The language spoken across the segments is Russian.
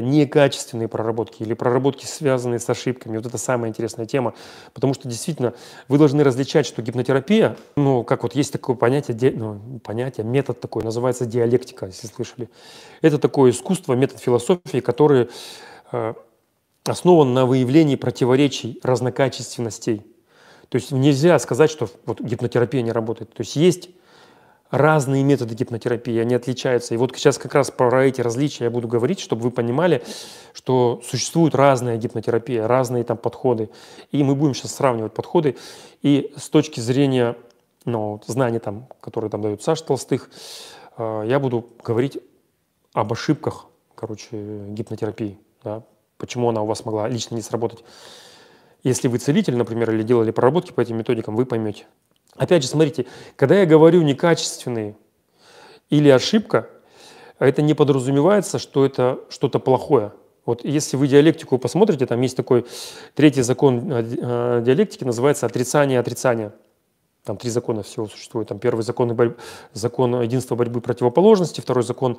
некачественные проработки или проработки, связанные с ошибками. Вот это самая интересная тема, потому что действительно вы должны различать, что гипнотерапия, ну, как вот есть такое понятие, де, ну, понятие, метод такой, называется диалектика, если слышали. Это такое искусство, метод философии, который э, основан на выявлении противоречий, разнокачественностей. То есть нельзя сказать, что вот гипнотерапия не работает. То есть есть разные методы гипнотерапии, они отличаются. И вот сейчас как раз про эти различия я буду говорить, чтобы вы понимали, что существует разная гипнотерапия, разные там подходы. И мы будем сейчас сравнивать подходы. И с точки зрения ну, знаний, там, которые там дают Саша Толстых, э, я буду говорить об ошибках, короче, гипнотерапии. Да? Почему она у вас могла лично не сработать. Если вы целитель, например, или делали проработки по этим методикам, вы поймете. Опять же, смотрите, когда я говорю некачественный или ошибка, это не подразумевается, что это что-то плохое. Вот если вы диалектику посмотрите, там есть такой третий закон э, э, диалектики, называется отрицание отрицания. Там три закона всего существует. Там первый закон, закон единства борьбы противоположности, второй закон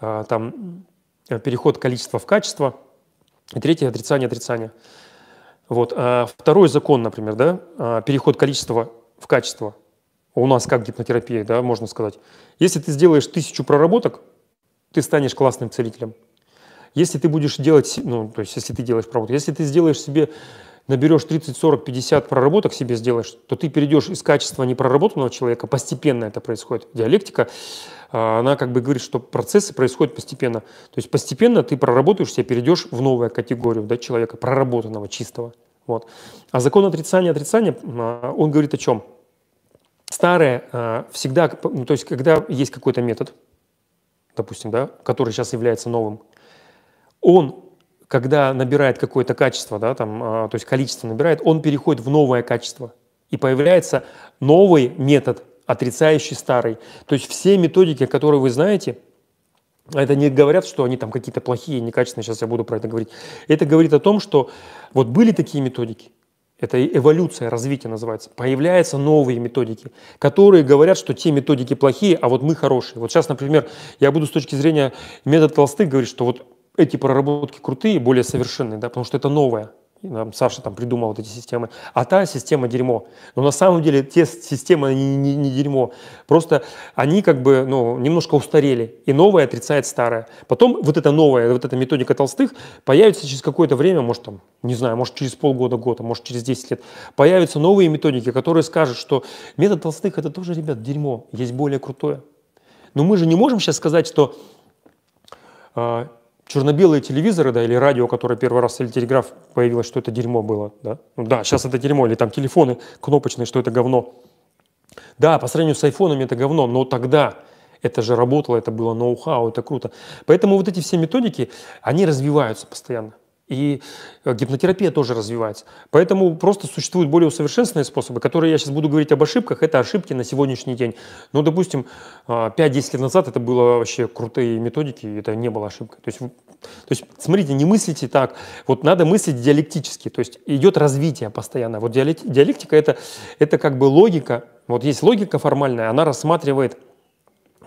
э, там, переход количества в качество, и третий отрицание отрицания. Вот. А второй закон, например, да, переход количества в качество. А у нас как гипнотерапия, да, можно сказать. Если ты сделаешь тысячу проработок, ты станешь классным целителем. Если ты будешь делать, ну, то есть если ты делаешь проработку, если ты сделаешь себе, наберешь 30, 40, 50 проработок себе сделаешь, то ты перейдешь из качества непроработанного человека, постепенно это происходит. Диалектика, а, она как бы говорит, что процессы происходят постепенно. То есть постепенно ты проработаешь себя, перейдешь в новую категорию да, человека, проработанного, чистого. Вот. А закон отрицания отрицания, а, он говорит о чем? Старое а, всегда, ну, то есть когда есть какой-то метод, допустим, да, который сейчас является новым, он, когда набирает какое-то качество, да, там, а, то есть количество набирает, он переходит в новое качество. И появляется новый метод, отрицающий старый. То есть все методики, которые вы знаете – а это не говорят, что они там какие-то плохие, некачественные, сейчас я буду про это говорить. Это говорит о том, что вот были такие методики, это эволюция, развитие называется. Появляются новые методики, которые говорят, что те методики плохие, а вот мы хорошие. Вот сейчас, например, я буду с точки зрения метода толстых говорить, что вот эти проработки крутые, более совершенные, да, потому что это новое. И нам Саша там придумал вот эти системы. А та система дерьмо. Но на самом деле те системы не, не, не дерьмо. Просто они как бы ну, немножко устарели. И новое отрицает старое. Потом вот эта новая, вот эта методика толстых появится через какое-то время, может там, не знаю, может через полгода, год, а может через 10 лет. Появятся новые методики, которые скажут, что метод толстых это тоже, ребят, дерьмо. Есть более крутое. Но мы же не можем сейчас сказать, что а, черно-белые телевизоры, да, или радио, которое первый раз, или телеграф появилось, что это дерьмо было, да? Ну, да, сейчас это дерьмо, или там телефоны кнопочные, что это говно. Да, по сравнению с айфонами это говно, но тогда это же работало, это было ноу-хау, это круто. Поэтому вот эти все методики, они развиваются постоянно. И э, гипнотерапия тоже развивается. Поэтому просто существуют более усовершенствованные способы, которые я сейчас буду говорить об ошибках. Это ошибки на сегодняшний день. Но, ну, допустим, 5-10 э, лет назад это было вообще крутые методики, и это не было ошибкой. То есть, то есть, смотрите, не мыслите так. Вот надо мыслить диалектически. То есть идет развитие постоянно. Вот диалектика это, – это как бы логика. Вот есть логика формальная, она рассматривает –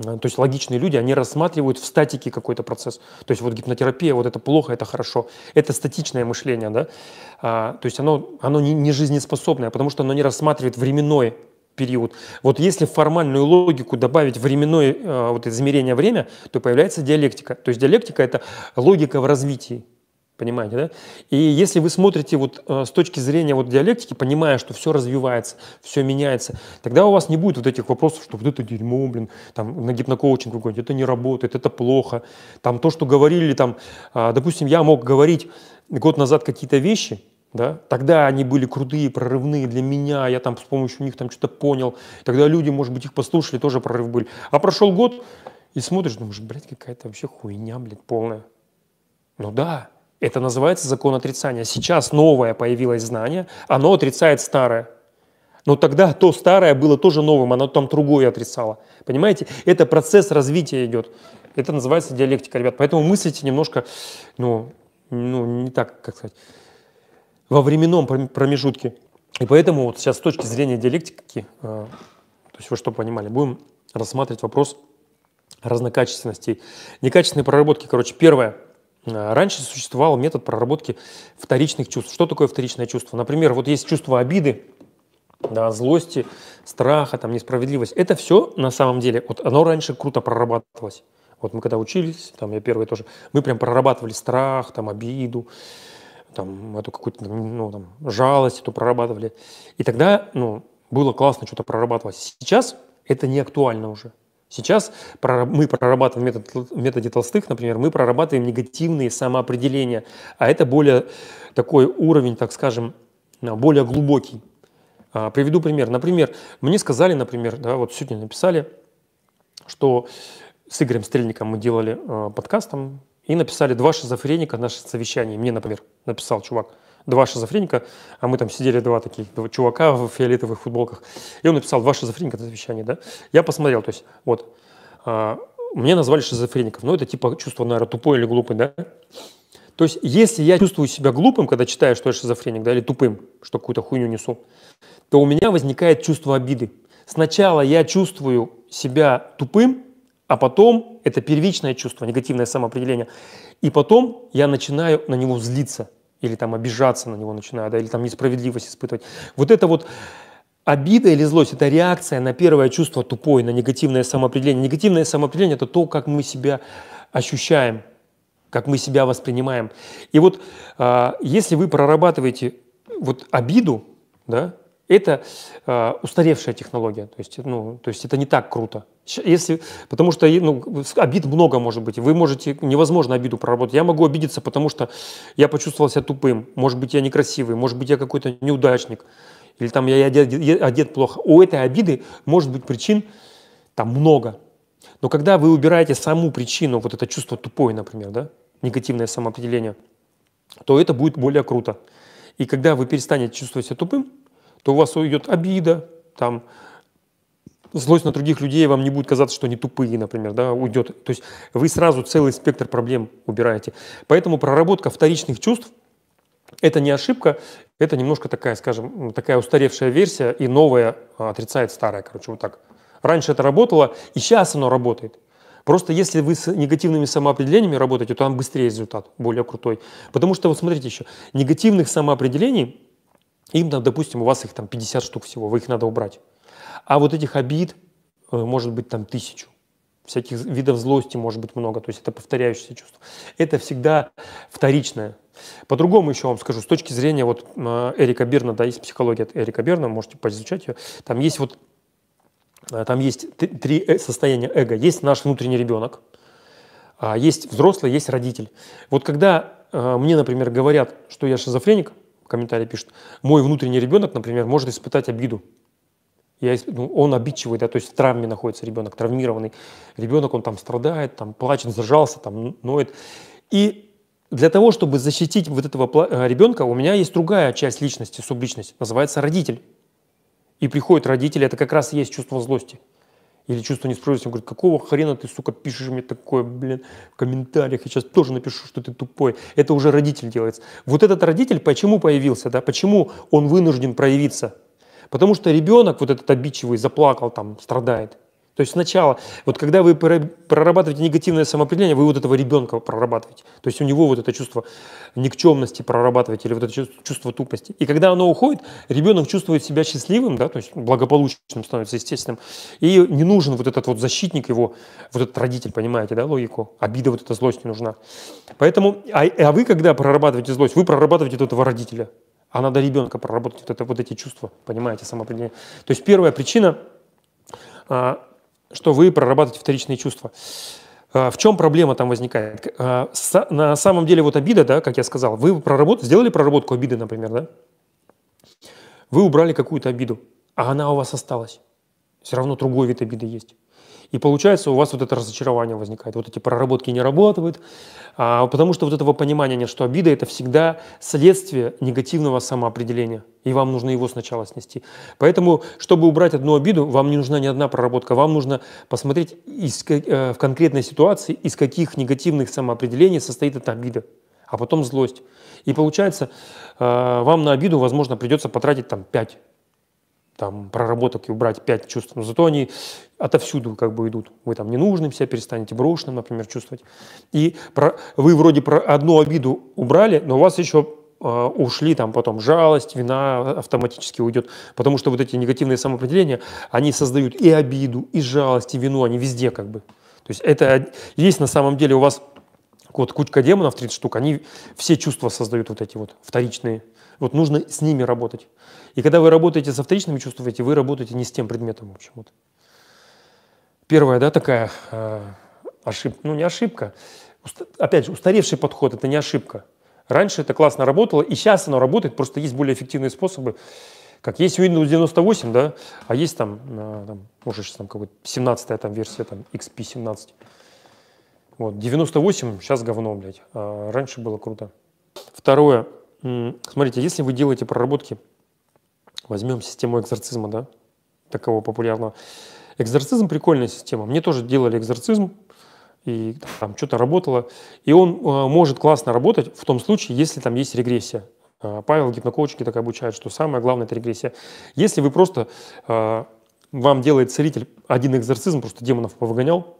Э, то есть логичные люди, они рассматривают в статике какой-то процесс. То есть вот гипнотерапия, вот это плохо, это хорошо. Это статичное мышление, да? А, то есть оно, оно не, не жизнеспособное, потому что оно не рассматривает временной период. Вот если в формальную логику добавить временное э, вот измерение время, то появляется диалектика. То есть диалектика – это логика в развитии. Понимаете, да? И если вы смотрите вот э, с точки зрения вот диалектики, понимая, что все развивается, все меняется, тогда у вас не будет вот этих вопросов, что вот это дерьмо, блин, там на гипнокоучинг какой-нибудь, это не работает, это плохо. Там то, что говорили, там, э, допустим, я мог говорить год назад какие-то вещи, да? Тогда они были крутые, прорывные для меня, я там с помощью них там что-то понял. Тогда люди, может быть, их послушали, тоже прорыв были. А прошел год, и смотришь, думаешь, блядь, какая-то вообще хуйня, блядь, полная. Ну да, это называется закон отрицания. Сейчас новое появилось знание, оно отрицает старое. Но тогда то старое было тоже новым, оно там другое отрицало. Понимаете? Это процесс развития идет. Это называется диалектика, ребят. Поэтому мыслите немножко, ну, ну не так, как сказать, во временном промежутке. И поэтому вот сейчас с точки зрения диалектики, э, то есть вы что понимали, будем рассматривать вопрос разнокачественностей. Некачественные проработки, короче, первое – Э, раньше существовал метод проработки вторичных чувств. Что такое вторичное чувство? Например, вот есть чувство обиды, да, злости, страха, там, несправедливость. Это все на самом деле, вот оно раньше круто прорабатывалось. Вот мы когда учились, там я первый тоже, мы прям прорабатывали страх, там обиду, там эту какую-то ну, там, жалость эту прорабатывали. И тогда ну, было классно что-то прорабатывать. Сейчас это не актуально уже. Сейчас мы прорабатываем метод, методе толстых, например, мы прорабатываем негативные самоопределения, а это более такой уровень, так скажем, а, более глубокий. А, приведу пример. Например, мне сказали, например, да, вот сегодня написали, что с Игорем Стрельником мы делали э, подкаст там, и написали два шизофреника наше совещание. Мне, например, написал чувак – два шизофреника, а мы там сидели два таких два чувака в фиолетовых футболках, и он написал два шизофреника на совещании, да. Я посмотрел, то есть вот, а, мне назвали шизофреников, но ну, это типа чувство, наверное, тупое или глупое, да. То есть если я чувствую себя глупым, когда читаю, что я шизофреник, да, или тупым, что какую-то хуйню несу, то у меня возникает чувство обиды. Сначала я чувствую себя тупым, а потом это первичное чувство, негативное самоопределение. И потом я начинаю на него злиться или там обижаться на него начинаю, да, или там несправедливость испытывать. Вот это вот обида или злость – это реакция на первое чувство тупое, на негативное самоопределение. Негативное самоопределение – это то, как мы себя ощущаем, как мы себя воспринимаем. И вот э, если вы прорабатываете вот обиду, да, это э, устаревшая технология, то есть, ну, то есть это не так круто, если, потому что ну, обид много может быть. Вы можете, невозможно обиду проработать. Я могу обидеться, потому что я почувствовал себя тупым. Может быть, я некрасивый, может быть, я какой-то неудачник. Или там я одет, одет плохо. У этой обиды может быть причин там много. Но когда вы убираете саму причину, вот это чувство тупой, например, да, негативное самоопределение, то это будет более круто. И когда вы перестанете чувствовать себя тупым, то у вас уйдет обида, там, злость на других людей вам не будет казаться, что они тупые, например, да, уйдет. То есть вы сразу целый спектр проблем убираете. Поэтому проработка вторичных чувств – это не ошибка, это немножко такая, скажем, такая устаревшая версия, и новая а, отрицает старая, короче, вот так. Раньше это работало, и сейчас оно работает. Просто если вы с негативными самоопределениями работаете, то там быстрее результат, более крутой. Потому что, вот смотрите еще, негативных самоопределений, им там, допустим, у вас их там 50 штук всего, вы их надо убрать. А вот этих обид э, может быть там тысячу. Всяких видов злости может быть много, то есть это повторяющееся чувство. Это всегда вторичное. По-другому еще вам скажу, с точки зрения вот э, Эрика Берна, да, есть психология от Эрика Берна, можете поизучать ее. Там есть вот э, там есть три состояния эго. Есть наш внутренний ребенок, а есть взрослый, есть родитель. Вот когда мне, например, говорят, что я шизофреник, комментарии пишут, мой внутренний ребенок, например, может испытать обиду я, ну, он обидчивый, да, то есть в травме находится ребенок, травмированный. Ребенок, он там страдает, там плачет, зажался, там ноет. И для того, чтобы защитить вот этого э, ребенка, у меня есть другая часть личности, субличность, называется родитель. И приходит родитель, это как раз и есть чувство злости или чувство несправедливости. Он говорит, какого хрена ты, сука, пишешь мне такое, блин, в комментариях, я сейчас тоже напишу, что ты тупой. Это уже родитель делается. Вот этот родитель почему появился, да, почему он вынужден проявиться – Потому что ребенок, вот этот обидчивый, заплакал, там, страдает. То есть сначала, вот когда вы прорабатываете негативное самоопределение, вы вот этого ребенка прорабатываете. То есть у него вот это чувство никчемности прорабатываете или вот это чувство, тупости. И когда оно уходит, ребенок чувствует себя счастливым, да, то есть благополучным становится естественным. И не нужен вот этот вот защитник его, вот этот родитель, понимаете, да, логику? Обида, вот эта злость не нужна. Поэтому, а, а вы когда прорабатываете злость, вы прорабатываете вот этого родителя. А надо ребенка проработать вот, это, вот эти чувства, понимаете, самоопределение. То есть первая причина, а, что вы прорабатываете вторичные чувства. А, в чем проблема там возникает? А, на самом деле вот обида, да, как я сказал, вы проработ... сделали проработку обиды, например, да? Вы убрали какую-то обиду, а она у вас осталась. Все равно другой вид обиды есть. И получается у вас вот это разочарование возникает, вот эти проработки не работают, а, потому что вот этого понимания нет, что обида – это всегда следствие негативного самоопределения, и вам нужно его сначала снести. Поэтому, чтобы убрать одну обиду, вам не нужна ни одна проработка, вам нужно посмотреть из, э, в конкретной ситуации, из каких негативных самоопределений состоит эта обида а потом злость. И получается, а, вам на обиду, возможно, придется потратить там 5, там, проработок и убрать пять чувств, но зато они отовсюду как бы идут. Вы там ненужным себя перестанете брошенным, например, чувствовать. И про, вы вроде про одну обиду убрали, но у вас еще а, ушли там потом жалость, вина автоматически уйдет, потому что вот эти негативные самоопределения, они создают и обиду, и жалость, и вину, они везде как бы. То есть это есть на самом деле у вас вот кучка демонов, 30 штук, они все чувства создают вот эти вот вторичные. Вот нужно с ними работать. И когда вы работаете со вторичными чувствами, вы работаете не с тем предметом, в общем. Вот. Первая, да, такая э, ошибка, ну не ошибка, опять же, устаревший подход – это не ошибка. Раньше это классно работало, и сейчас оно работает, просто есть более эффективные способы. Как есть Windows 98, да, а есть там, э, там может, сейчас там какой-то 17-я там версия, там XP 17. Вот, 98, сейчас говно, блядь. А раньше было круто. Второе. Смотрите, если вы делаете проработки, возьмем систему экзорцизма, да, такого популярного. Экзорцизм – прикольная система. Мне тоже делали экзорцизм, и там что-то работало. И он э, может классно работать в том случае, если там есть регрессия. Э, Павел гипнокоучки так обучает, что самое главное – это регрессия. Если вы просто, э, вам делает целитель один экзорцизм, просто демонов повыгонял,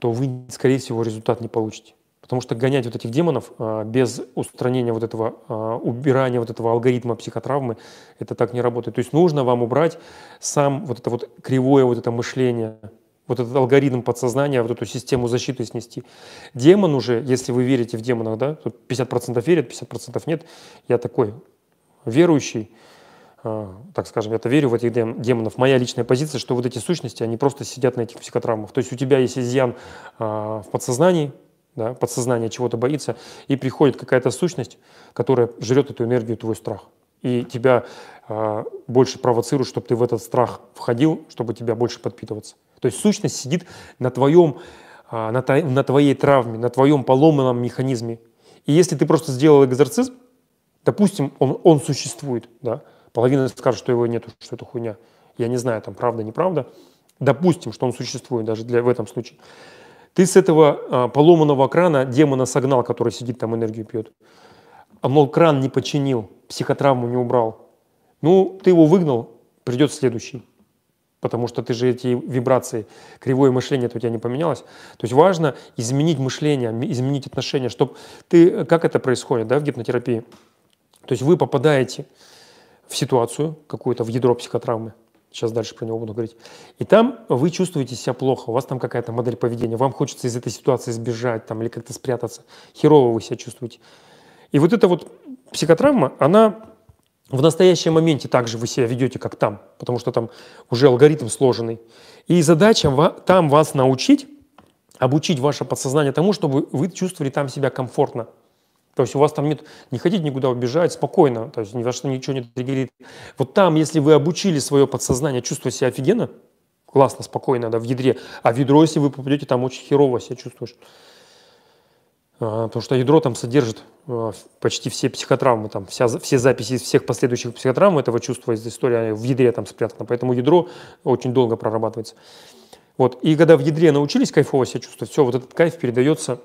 то вы, скорее всего, результат не получите. Потому что гонять вот этих демонов а, без устранения вот этого, а, убирания вот этого алгоритма психотравмы, это так не работает. То есть нужно вам убрать сам вот это вот кривое вот это мышление, вот этот алгоритм подсознания, вот эту систему защиты снести. Демон уже, если вы верите в демонов, да, тут 50% верят, 50% нет, я такой верующий, Э, так скажем, я-то верю в этих демонов, моя личная позиция, что вот эти сущности, они просто сидят на этих психотравмах. То есть у тебя есть изъян э, в подсознании, да, подсознание чего-то боится, и приходит какая-то сущность, которая жрет эту энергию, твой страх. И тебя э, больше провоцирует, чтобы ты в этот страх входил, чтобы тебя больше подпитываться. То есть сущность сидит на, твоем, э, на, та, на твоей травме, на твоем поломанном механизме. И если ты просто сделал экзорцизм, допустим, он, он существует, да, Половина скажет, что его нет, что это хуйня. Я не знаю, там правда, неправда. Допустим, что он существует даже для, в этом случае. Ты с этого э, поломанного крана демона согнал, который сидит там энергию пьет. А мол, кран не починил, психотравму не убрал. Ну, ты его выгнал, придет следующий. Потому что ты же эти вибрации, кривое мышление у тебя не поменялось. То есть важно изменить мышление, изменить отношение, чтобы ты... Э, как это происходит да, в гипнотерапии? То есть вы попадаете в ситуацию какую-то, в ядро психотравмы. Сейчас дальше про него буду говорить. И там вы чувствуете себя плохо, у вас там какая-то модель поведения, вам хочется из этой ситуации сбежать там, или как-то спрятаться. Херово вы себя чувствуете. И вот эта вот психотравма, она в настоящем моменте также вы себя ведете, как там, потому что там уже алгоритм сложенный. И задача там вас научить, обучить ваше подсознание тому, чтобы вы чувствовали там себя комфортно – то есть у вас там нет, не хотите никуда убежать, спокойно, то есть ни во что ничего не триггерит. Вот там, если вы обучили свое подсознание чувствовать себя офигенно, классно, спокойно, да, в ядре, а в ядро, если вы попадете, там очень херово себя чувствуешь. А, потому что ядро там содержит а, почти все психотравмы, там вся, все записи из всех последующих психотравм этого чувства, из истории в ядре там спрятано. поэтому ядро очень долго прорабатывается. Вот. И когда в ядре научились кайфово себя чувствовать, все, вот этот кайф передается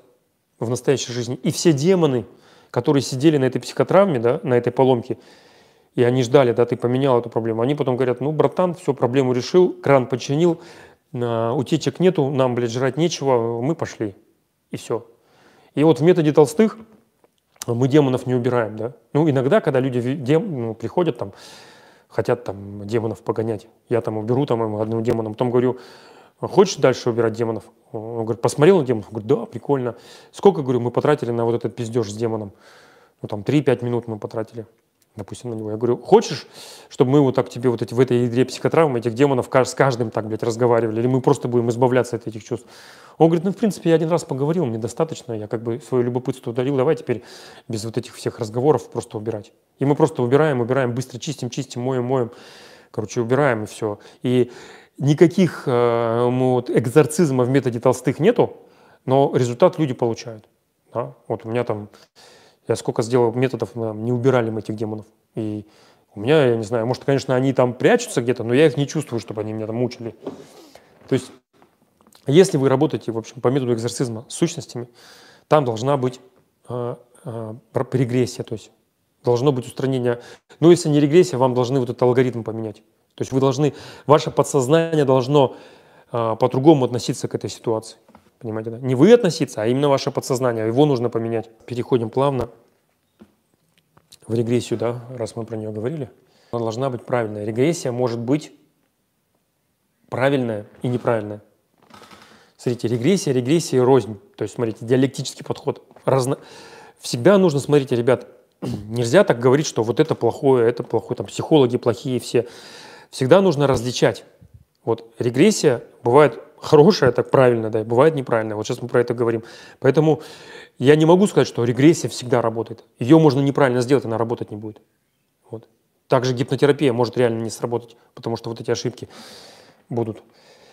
в настоящей жизни. И все демоны, которые сидели на этой психотравме, да, на этой поломке, и они ждали, да, ты поменял эту проблему. Они потом говорят, ну, братан, все, проблему решил, кран починил, утечек нету, нам, блядь, жрать нечего, мы пошли. И все. И вот в методе Толстых мы демонов не убираем, да. Ну, иногда, когда люди дем, ну, приходят там, хотят там демонов погонять, я там уберу там одного демона, потом говорю, хочешь дальше убирать демонов? Он говорит, посмотрел на демонов? Говорит, да, прикольно. Сколько, говорю, мы потратили на вот этот пиздеж с демоном? Ну, там, 3-5 минут мы потратили, допустим, на него. Я говорю, хочешь, чтобы мы вот так тебе вот эти, в этой игре психотравмы этих демонов с каждым так, блядь, разговаривали? Или мы просто будем избавляться от этих чувств? Он говорит, ну, в принципе, я один раз поговорил, мне достаточно, я как бы свое любопытство удалил, давай теперь без вот этих всех разговоров просто убирать. И мы просто убираем, убираем, быстро чистим, чистим, моем, моем. Короче, убираем и все. И Никаких э, ну, вот, экзорцизма в методе толстых нету, но результат люди получают. Да? Вот у меня там, я сколько сделал методов, не убирали мы этих демонов. И у меня, я не знаю, может, конечно, они там прячутся где-то, но я их не чувствую, чтобы они меня там мучили. То есть, если вы работаете, в общем, по методу экзорцизма с сущностями, там должна быть э, э, регрессия, то есть должно быть устранение. Но если не регрессия, вам должны вот этот алгоритм поменять. То есть вы должны, ваше подсознание должно э, по-другому относиться к этой ситуации. Понимаете, да? Не вы относиться, а именно ваше подсознание. Его нужно поменять. Переходим плавно в регрессию, да, раз мы про нее говорили. Она должна быть правильная. Регрессия может быть правильная и неправильная. Смотрите, регрессия, регрессия и рознь. То есть, смотрите, диалектический подход. Разно... Всегда нужно, смотрите, ребят, нельзя так говорить, что вот это плохое, это плохое, там психологи плохие все всегда нужно различать. Вот регрессия бывает хорошая, так правильно, да, бывает неправильная. Вот сейчас мы про это говорим. Поэтому я не могу сказать, что регрессия всегда работает. Ее можно неправильно сделать, она работать не будет. Вот. Также гипнотерапия может реально не сработать, потому что вот эти ошибки будут.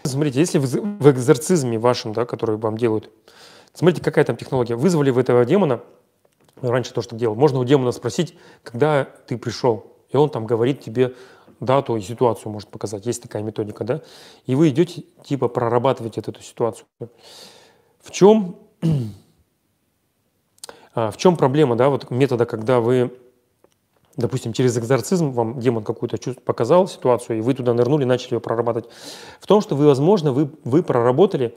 Смотрите, если в экзорцизме вашем, да, который вам делают, смотрите, какая там технология. Вызвали вы этого демона, раньше то, что делал, можно у демона спросить, когда ты пришел, и он там говорит тебе дату и ситуацию может показать. Есть такая методика, да? И вы идете, типа, прорабатывать эту, ситуацию. В чем, а, в чем проблема, да, вот метода, когда вы, допустим, через экзорцизм вам демон какую-то показал ситуацию, и вы туда нырнули, начали ее прорабатывать. В том, что вы, возможно, вы, вы проработали,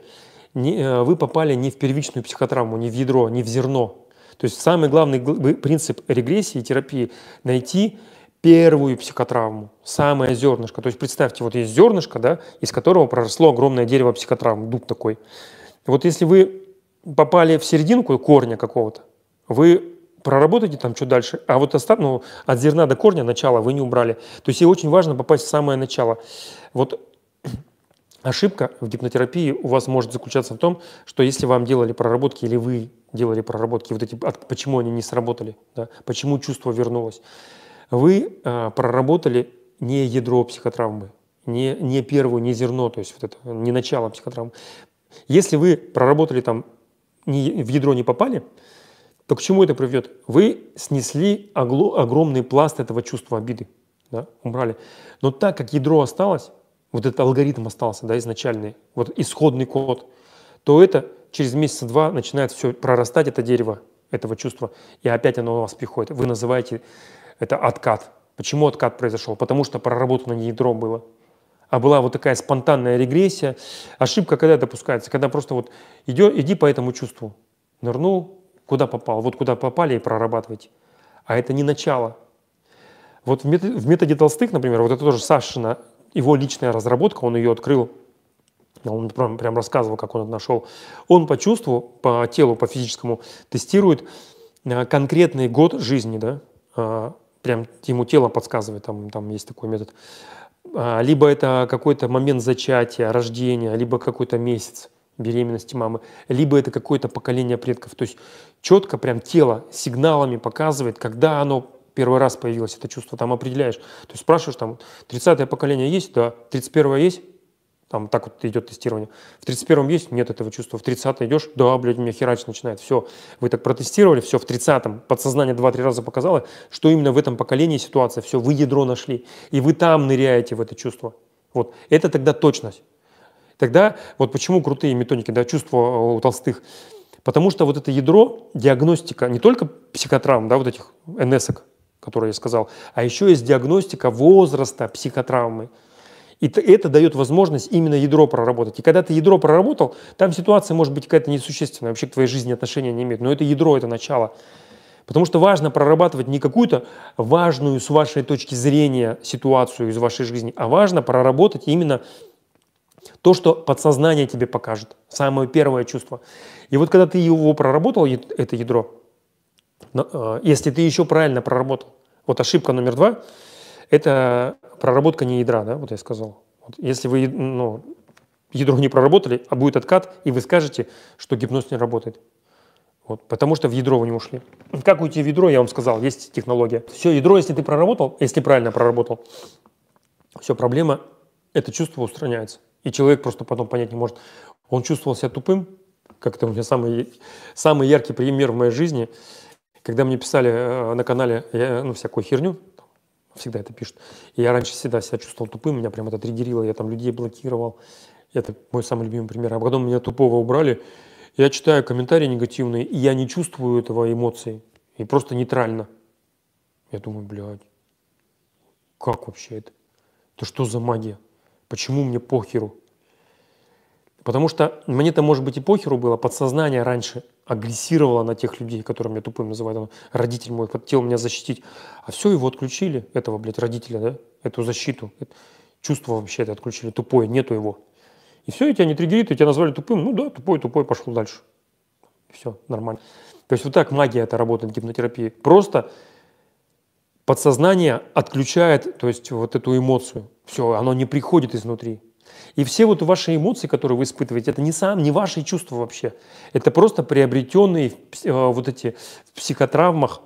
не, э, вы попали не в первичную психотравму, не в ядро, не в зерно. То есть самый главный принцип регрессии и терапии – найти первую психотравму, самое зернышко. То есть представьте, вот есть зернышко, да, из которого проросло огромное дерево психотравм, дуб такой. Вот если вы попали в серединку корня какого-то, вы проработаете там что дальше, а вот остат, ну, от зерна до корня начала вы не убрали. То есть и очень важно попасть в самое начало. Вот ошибка в гипнотерапии у вас может заключаться в том, что если вам делали проработки или вы делали проработки, вот эти, почему они не сработали, да, почему чувство вернулось, вы э, проработали не ядро психотравмы, не, не первую, не зерно, то есть вот это, не начало психотравмы. Если вы проработали там, не, в ядро не попали, то к чему это приведет? Вы снесли огло, огромный пласт этого чувства обиды, да, убрали. Но так как ядро осталось, вот этот алгоритм остался, да, изначальный, вот исходный код, то это через месяца-два начинает все прорастать, это дерево этого чувства, и опять оно у вас приходит. Вы называете это откат. Почему откат произошел? Потому что проработано не ядро было, а была вот такая спонтанная регрессия. Ошибка когда допускается? Когда просто вот иди иди по этому чувству. Нырнул, куда попал, вот куда попали и прорабатывайте. А это не начало. Вот в методе, в методе Толстых, например, вот это тоже Сашина, его личная разработка, он ее открыл он прям, прям рассказывал, как он это нашел. Он по чувству, по телу, по физическому тестирует э, конкретный год жизни, да, а, прям ему тело подсказывает, там, там есть такой метод. А, либо это какой-то момент зачатия, рождения, либо какой-то месяц беременности мамы, либо это какое-то поколение предков. То есть четко прям тело сигналами показывает, когда оно первый раз появилось, это чувство там определяешь. То есть спрашиваешь там, 30-е поколение есть? Да. 31-е есть? Там так вот идет тестирование. В 31-м есть? Нет этого чувства. В 30 идешь? Да, блядь, меня херач начинает. Все, вы так протестировали, все, в 30-м подсознание 2-3 раза показало, что именно в этом поколении ситуация. Все, вы ядро нашли. И вы там ныряете в это чувство. Вот, это тогда точность. Тогда вот почему крутые методики, да, чувства э, у толстых. Потому что вот это ядро, диагностика, не только психотравм, да, вот этих НСок, которые я сказал, а еще есть диагностика возраста психотравмы. И это дает возможность именно ядро проработать. И когда ты ядро проработал, там ситуация может быть какая-то несущественная, вообще к твоей жизни отношения не имеет. Но это ядро, это начало. Потому что важно прорабатывать не какую-то важную с вашей точки зрения ситуацию из вашей жизни, а важно проработать именно то, что подсознание тебе покажет. Самое первое чувство. И вот когда ты его проработал, это ядро, э, если ты еще правильно проработал, вот ошибка номер два – это проработка не ядра, да, вот я сказал. Вот если вы ну, ядро не проработали, а будет откат, и вы скажете, что гипноз не работает. Вот, потому что в ядро вы не ушли. Как уйти в ядро, я вам сказал, есть технология. Все, ядро, если ты проработал, если правильно проработал, все, проблема, это чувство устраняется. И человек просто потом понять не может. Он чувствовал себя тупым, как это у меня самый, самый яркий пример в моей жизни, когда мне писали э, на канале я, ну, всякую херню, всегда это пишут И я раньше всегда себя чувствовал тупым, меня прям это триггерило, я там людей блокировал. Это мой самый любимый пример. А потом меня тупого убрали. Я читаю комментарии негативные, и я не чувствую этого эмоции И просто нейтрально. Я думаю, блядь, как вообще это? Это что за магия? Почему мне похеру? Потому что мне-то, может быть, и похеру было, подсознание раньше агрессировало на тех людей, которые меня тупым называют. родитель мой хотел меня защитить. А все, его отключили, этого, блядь, родителя, да, эту защиту. Чувство вообще это отключили, тупое, нету его. И все, и тебя не триггерит, и тебя назвали тупым. Ну да, тупой, тупой, пошел дальше. Все, нормально. То есть вот так магия это работает, гипнотерапия. Просто подсознание отключает, то есть вот эту эмоцию. Все, оно не приходит изнутри. И все вот ваши эмоции, которые вы испытываете, это не, сам, не ваши чувства вообще. Это просто приобретенные э, вот эти в психотравмах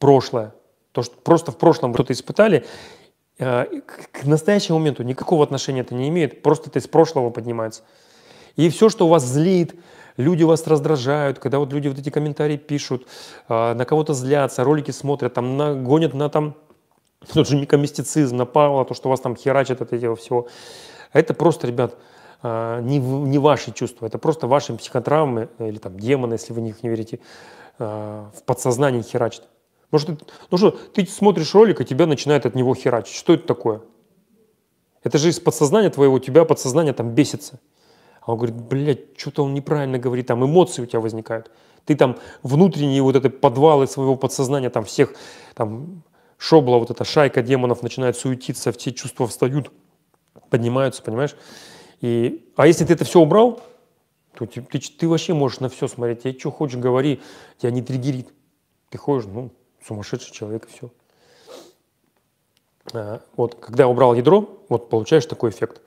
прошлое. То, что просто в прошлом кто-то испытали, э, к настоящему моменту никакого отношения это не имеет, просто это из прошлого поднимается. И все, что у вас злит, люди вас раздражают, когда вот люди вот эти комментарии пишут, э, на кого-то злятся, ролики смотрят, там на, гонят на там тот же микомистицизм, на Павла, то, что вас там херачат от этого всего. А это просто, ребят, а, не, не ваши чувства, это просто ваши психотравмы э, или там демоны, если вы в них не верите, а, в подсознании херачат. Может, ну, ну, что, ты смотришь ролик, и тебя начинает от него херачить. Что это такое? Это же из подсознания твоего, у тебя подсознание там бесится. А он говорит, блядь, что-то он неправильно говорит, там эмоции у тебя возникают. Ты там внутренние вот это подвалы своего подсознания, там всех, там шобла, вот эта шайка демонов начинает суетиться, все чувства встают – поднимаются, понимаешь? И, а если ты это все убрал, то ты, ты, ты вообще можешь на все смотреть. Тебе что хочешь, говори, тебя не триггерит. Ты ходишь, ну, сумасшедший человек, и все. А, вот, когда убрал ядро, вот получаешь такой эффект.